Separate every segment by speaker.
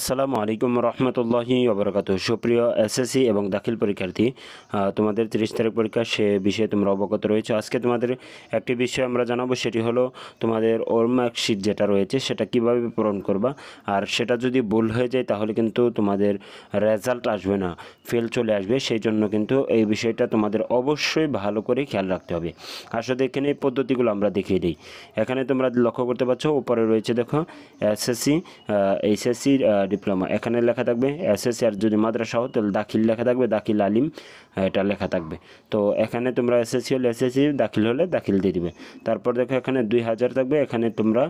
Speaker 1: আসসালামু আলাইকুম রহমতুল্লাহি অবরাকাত সুপ্রিয় এসএসসি এবং দাখিল পরীক্ষার্থী তোমাদের তিরিশ তারিখ পরীক্ষা সে বিষয়ে তোমরা অবগত রয়েছে আজকে তোমাদের একটি বিষয় আমরা জানাবো সেটি হলো তোমাদের ওর মার্কশিট যেটা রয়েছে সেটা কিভাবে পূরণ করবা আর সেটা যদি ভুল হয়ে যায় তাহলে কিন্তু তোমাদের রেজাল্ট আসবে না ফেল চলে আসবে সেই জন্য কিন্তু এই বিষয়টা তোমাদের অবশ্যই ভালো করে খেয়াল রাখতে হবে আসলে এখানে এই পদ্ধতিগুলো আমরা দেখিয়ে দিই এখানে তোমরা লক্ষ্য করতে পারছো উপরে রয়েছে দেখো এসএসসি এইচএসসির ডিপ্লোমা এখানে লেখা থাকবে এসএসসি আর যদি মাদ্রাসা হো তাহলে দাখিল লেখা থাকবে দাখিল আলিম হ্যাঁ, এটা লেখা থাকবে তো এখানে তোমরা এসএসসি হলে এসএসসি দাখিল হলে দাখিল দিয়ে দিবে তারপর দেখো এখানে দুই হাজার থাকবে এখানে তোমরা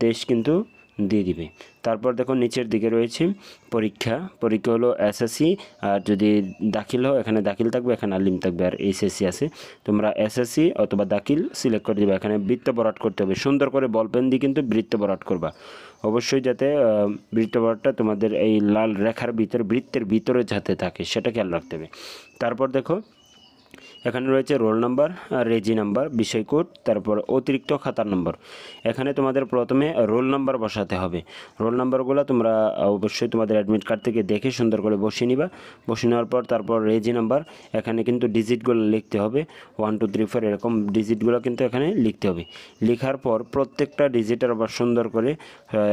Speaker 1: তেইশ কিন্তু দিয়ে দিবে তারপর দেখো নিচের দিকে রয়েছে পরীক্ষা পরীক্ষা হলো এসএসসি আর যদি দাখিল হও এখানে দাখিল থাকবে এখানে আলিম থাকবে আর এসএসসি আছে তোমরা এসএসসি অথবা দাখিল সিলেক্ট করে দেবে এখানে বৃত্ত বরাট করতে হবে সুন্দর করে বলপেন দিয়ে কিন্তু বৃত্ত বরাট করবা অবশ্যই যাতে বৃত্ত বরাটটা তোমাদের এই লাল রেখার ভিতরে বৃত্তের ভিতরে যাতে থাকে সেটা খেয়াল রাখতে হবে তারপর দেখো এখানে রয়েছে রোল নাম্বার রেজি নাম্বার বিষয় কোড তারপর অতিরিক্ত খাতার নম্বর এখানে তোমাদের প্রথমে রোল নাম্বার বসাতে হবে রোল নাম্বারগুলো তোমরা অবশ্যই তোমাদের অ্যাডমিট কার্ড থেকে দেখে সুন্দর করে বসিয়ে নিবা বসিয়ে নেওয়ার পর তারপর রেজি নাম্বার এখানে কিন্তু ডিজিটগুলো লিখতে হবে ওয়ান টু থ্রি ফোর এরকম ডিজিটগুলো কিন্তু এখানে লিখতে হবে লেখার পর প্রত্যেকটা ডিজিটের আবার সুন্দর করে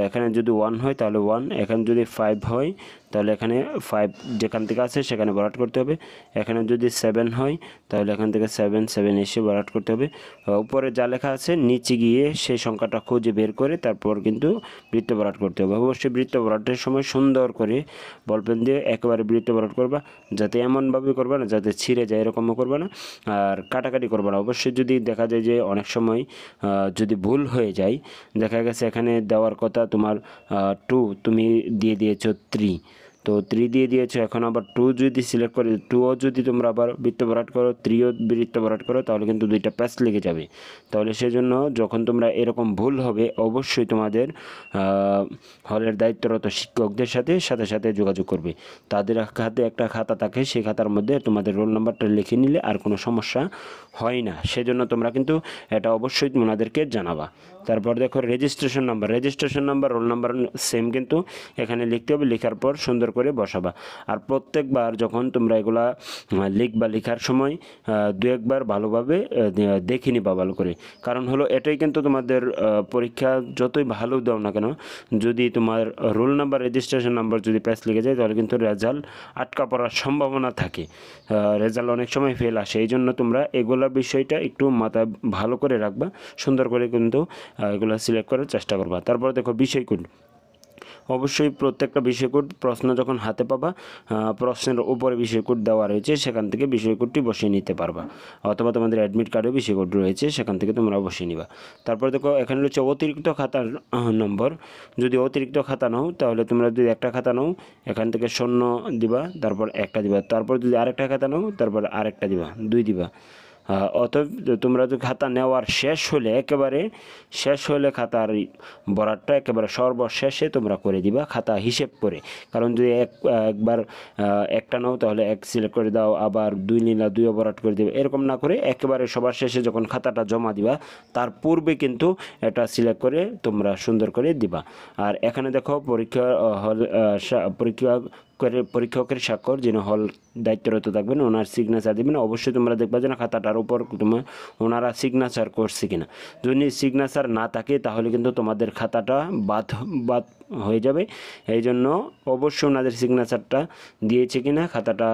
Speaker 1: এখানে যদি ওয়ান হয় তাহলে ওয়ান এখানে যদি ফাইভ হয় তাহলে এখানে ফাইভ যেখান থেকে আছে সেখানে ভরাট করতে হবে এখানে যদি সেভেন হয় তাহলে এখান থেকে সেভেন সেভেন এসে ভরাট করতে হবে উপরে যা লেখা আছে নিচে গিয়ে সেই সংখ্যাটা খুঁজে বের করে তারপর কিন্তু বৃত্ত ভরাট করতে হবে অবশ্যই বৃত্ত ভরাটের সময় সুন্দর করে বলপেন দিয়ে একেবারে বৃত্ত ভরাট করবা যাতে এমনভাবে করবা না যাতে ছিঁড়ে যায় এরকমও করবা না আর কাটাকাটি করবা না অবশ্যই যদি দেখা যায় যে অনেক সময় যদি ভুল হয়ে যায় দেখা গেছে এখানে দেওয়ার কথা তোমার টু তুমি দিয়ে দিয়েছ থ্রি তো থ্রি দিয়ে দিয়েছো এখন আবার টু যদি সিলেক্ট করে টুও যদি তোমরা আবার বৃত্ত ভরাট করো থ্রিও বৃত্ত ভরাট করো তাহলে কিন্তু দুইটা প্যাচ লেগে যাবে তাহলে সেজন্য যখন তোমরা এরকম ভুল হবে অবশ্যই তোমাদের হলের দায়িত্বরত শিক্ষকদের সাথে সাথে সাথে যোগাযোগ করবে তাদের হাতে একটা খাতা থাকে সেই খাতার মধ্যে তোমাদের রোল নাম্বারটা লিখে নিলে আর কোনো সমস্যা হয় না সেজন্য তোমরা কিন্তু এটা অবশ্যই ওনাদেরকে জানাবা তারপর দেখো registration number registration number roll number same কিন্তু এখানে লিখতে হবে লেখার পর সুন্দর করে বসাবা আর প্রত্যেকবার যখন তোমরা এগুলা লিখবা লেখার সময় দু একবার ভালোভাবে দেখে নিবা ভালো করে কারণ হলো এটাই কিন্তু তোমাদের পরীক্ষা যতই ভালো দাও না কেন যদি তোমার রোল নাম্বার রেজিস্ট্রেশন নাম্বার যদি প্যাস লিখে যায় তাহলে কিন্তু রেজাল্ট আটকা পড়ার সম্ভাবনা থাকে রেজাল্ট অনেক সময় ফেল আসে এই জন্য তোমরা এগুলা বিষয়টা একটু মাথায় ভালো করে রাখবা সুন্দর করে কিন্তু এগুলো সিলেক্ট করার চেষ্টা করবা তারপরে দেখো বিষয়কুল অবশ্যই প্রত্যেকটা বিষয়কুট প্রশ্ন যখন হাতে পাবা প্রশ্নের উপরে বিষয়কুট দেওয়া রয়েছে সেখান থেকে বিষয়কুটটি বসিয়ে নিতে পারবা অথবা তোমাদের অ্যাডমিট কার্ডেও বিষয়কুট রয়েছে সেখান থেকে তোমরা বসিয়ে নিবা তারপর দেখো এখানে রয়েছে অতিরিক্ত খাতার নম্বর যদি অতিরিক্ত খাতা নাও তাহলে তোমরা যদি একটা খাতা নাও এখান থেকে শূন্য দিবা তারপর একটা দিবা তারপর যদি আরেকটা খাতা নাও তারপর আরেকটা দিবা দুই দিবা হ্যাঁ, অতএব তোমরা যদি খাতা নেওয়ার শেষ হলে একেবারে শেষ হলে খাতার বরাদটা একেবারে সর্বশেষে তোমরা করে দিবা খাতা হিসেব করে কারণ যদি এক একবার একটা নাও তাহলে এক সিলেক্ট করে দাও আবার দুই নিলা দুই বরাট করে দিবা এরকম না করে একেবারে সবার শেষে যখন খাতাটা জমা দিবা তার পূর্বে কিন্তু এটা সিলেক্ট করে তোমরা সুন্দর করে দিবা আর এখানে দেখো পরীক্ষা হল পরীক্ষা করে পরীক্ষকের স্বাক্ষর যিনি হল দায়িত্বরত থাকবেন ওনার সিগনেচার দেবেন অবশ্যই তোমরা দেখবা যেন খাতাটার উপর তোমার ওনারা সিগনেচার করছে কিনা যদি সিগনেচার না থাকে তাহলে কিন্তু তোমাদের খাতাটা বাদ বাদ হয়ে যাবে এই জন্য অবশ্যই ওনাদের সিগনেচারটা দিয়েছে কিনা খাতাটা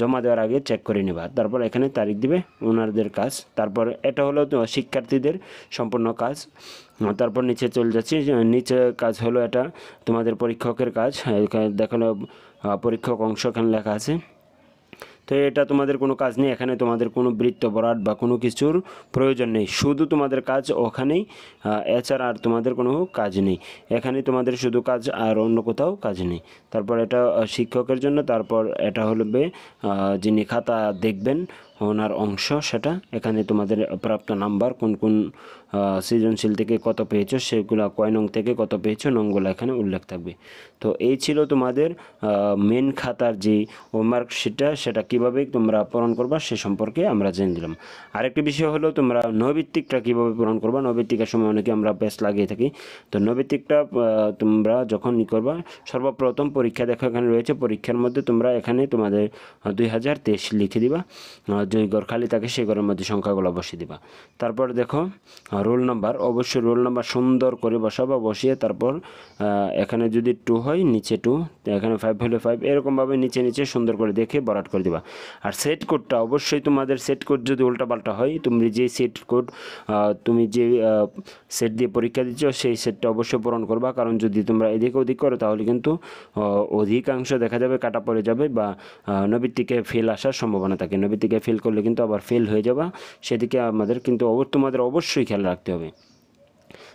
Speaker 1: জমা দেওয়ার আগে চেক করে নেবা তারপর এখানে তারিখ দিবে ওনারদের কাজ তারপর এটা হলো শিক্ষার্থীদের সম্পূর্ণ কাজ তারপর নিচে চলে যাচ্ছি নিচে কাজ হলো এটা তোমাদের পরীক্ষকের কাজ দেখানো পরীক্ষক অংশ এখানে লেখা আছে তো এটা তোমাদের কোনো কাজ নেই এখানে তোমাদের কোনো বৃত্ত বরাট বা কোনো কিছুর প্রয়োজন নেই শুধু তোমাদের কাজ ওখানেই এছাড়া আর তোমাদের কোনো কাজ নেই এখানে তোমাদের শুধু কাজ আর অন্য কোথাও কাজ নেই তারপর এটা শিক্ষকের জন্য তারপর এটা হলো যিনি খাতা দেখবেন ওনার অংশ সেটা এখানে তোমাদের প্রাপ্ত নাম্বার কোন কোন সৃজনশীল থেকে কত পেয়েছো সেগুলো কয় নং থেকে কত পেয়েছো নংগুলো এখানে উল্লেখ থাকবে তো এই ছিল তোমাদের মেন খাতার যে হোমওয়ার্ক শিটটা সেটা কিভাবে তোমরা পূরণ করবা সে সম্পর্কে আমরা জেনে দিলাম আরেকটি বিষয় হলো তোমরা নৈভিত্তিকটা কীভাবে পূরণ করবা নৈবিত্তিকের সময় অনেকে আমরা বেশ লাগিয়ে থাকি তো নৈভিত্তিকটা তোমরা যখন ই করবা সর্বপ্রথম পরীক্ষা দেখো এখানে রয়েছে পরীক্ষার মধ্যে তোমরা এখানে তোমাদের দুই লিখে দিবা যেই ঘর খালি থাকে সেই ঘরের মধ্যে সংখ্যাগুলো বসিয়ে দিবা তারপর দেখো রোল নাম্বার অবশ্যই রোল নাম্বার সুন্দর করে বসাবা বসিয়ে তারপর এখানে যদি টু হয় নিচে টু এখানে ফাইভ হলে ফাইভ এরকমভাবে নিচে নিচে সুন্দর করে দেখে বরাট করে দিবা আর সেট কোডটা অবশ্যই তোমাদের সেট কোড যদি উল্টাপাল্টা হয় তুমি যে সেট কোড তুমি যে সেট দিয়ে পরীক্ষা দিচ্ছ সেই সেটটা অবশ্যই পূরণ করবা কারণ যদি তোমরা এদিকে ওদিক করো তাহলে কিন্তু অধিকাংশ দেখা যাবে কাটা পড়ে যাবে বা নবীর থেকে ফেল আসার সম্ভাবনা থাকে নবীর থেকে ফেল ফেল করলে কিন্তু আবার ফেল হয়ে যাবা সেদিকে আমাদের কিন্তু তোমাদের অবশ্যই খেয়াল রাখতে হবে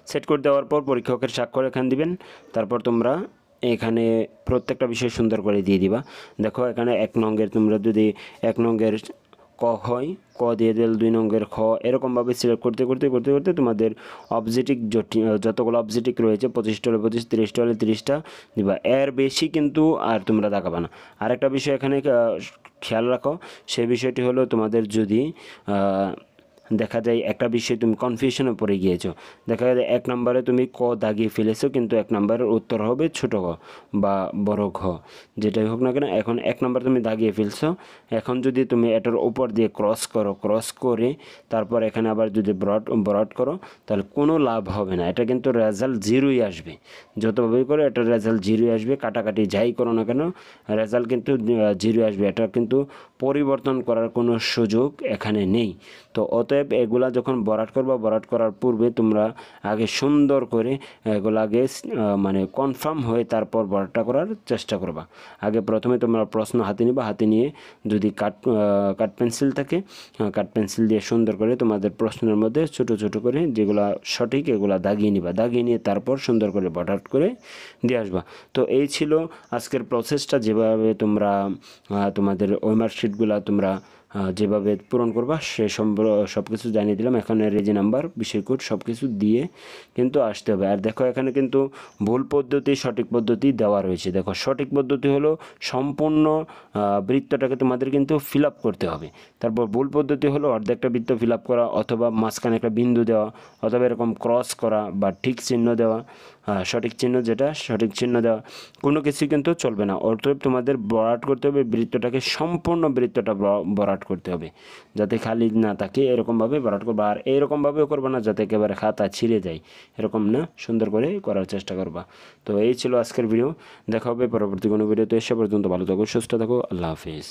Speaker 1: সেট করে দেওয়ার পর পরীক্ষকের স্বাক্ষর এখানে দিবেন তারপর তোমরা এখানে প্রত্যেকটা বিষয় সুন্দর করে দিয়ে দিবা দেখো এখানে এক নঙ্গের তোমরা যদি এক নঙ্গের ক হয় ক দিয়ে দিল দুই নঙ্গের খ এরকমভাবে সিলেক্ট করতে করতে করতে করতে তোমাদের অবজেটিক যতগুলো অবজেটিক রয়েছে পঁচিশটা হলে পঁচিশ তিরিশটা হলে তিরিশটা দিবা এর বেশি কিন্তু আর তোমরা দেখাবা না আরেকটা বিষয় এখানে খেয়াল রাখো সে বিষয়টি হলো তোমাদের যদি দেখা যায় একটা বিষয়ে তুমি কনফিউশনে পড়ে গিয়েছো দেখা যায় এক নম্বরে তুমি ক দাগিয়ে ফেলেছো কিন্তু এক নম্বরের উত্তর হবে ছোট ঘ বা বড় ঘ যেটাই হোক না কেন এখন এক নম্বর তুমি দাগিয়ে ফেলছো এখন যদি তুমি এটার উপর দিয়ে ক্রস করো ক্রস করে তারপর এখানে আবার যদি ব্রড ব্রড করো তাহলে কোনো লাভ হবে না এটা কিন্তু রেজাল্ট জিরোই আসবে যতভাবেই করো এটার রেজাল্ট জিরোই আসবে কাটাকাটি যাই করো না কেন রেজাল্ট কিন্তু জিরোই আসবে এটা কিন্তু পরিবর্তন করার কোনো সুযোগ এখানে নেই তো অত অতএব এগুলা যখন বরাট করবা বরাট করার পূর্বে তোমরা আগে সুন্দর করে এগুলো আগে মানে কনফার্ম হয়ে তারপর বরাটটা করার চেষ্টা করবা আগে প্রথমে তোমরা প্রশ্ন হাতে নিবা হাতে নিয়ে যদি কাট কাট পেন্সিল থাকে কাট পেন্সিল দিয়ে সুন্দর করে তোমাদের প্রশ্নের মধ্যে ছোট ছোট করে যেগুলা সঠিক এগুলা দাগিয়ে নিবা দাগিয়ে নিয়ে তারপর সুন্দর করে বরাট করে দিয়ে আসবা তো এই ছিল আজকের প্রসেসটা যেভাবে তোমরা তোমাদের ওই মার্কশিটগুলো তোমরা যেভাবে পূরণ করবা সে সব কিছু জানিয়ে দিলাম এখানে রেজি নাম্বার বিষয় কোড সব কিছু দিয়ে কিন্তু আসতে হবে আর দেখো এখানে কিন্তু ভুল পদ্ধতি সঠিক পদ্ধতি দেওয়া রয়েছে দেখো সঠিক পদ্ধতি হলো সম্পূর্ণ বৃত্তটাকে তোমাদের কিন্তু ফিল করতে হবে তারপর ভুল পদ্ধতি হলো অর্ধেকটা বৃত্ত ফিল করা অথবা মাঝখানে একটা বিন্দু দেওয়া অথবা এরকম ক্রস করা বা ঠিক চিহ্ন দেওয়া সঠিক চিহ্ন যেটা সঠিক চিহ্ন দেওয়া কোনো কিছু কিন্তু চলবে না অর্থ তোমাদের বরাট করতে হবে বৃত্তটাকে সম্পূর্ণ বৃত্তটা বরাট করতে হবে যাতে খালি না থাকে এরকমভাবে ভরাট করবা আর এইরকমভাবেও করবা না যাতে একেবারে খাতা ছিঁড়ে যায় এরকম না সুন্দর করে করার চেষ্টা করবা তো এই ছিল আজকের ভিডিও দেখা হবে পরবর্তী কোনো ভিডিও তো এসে পর্যন্ত ভালো থাকো সুস্থ থাকো আল্লাহ হাফিজ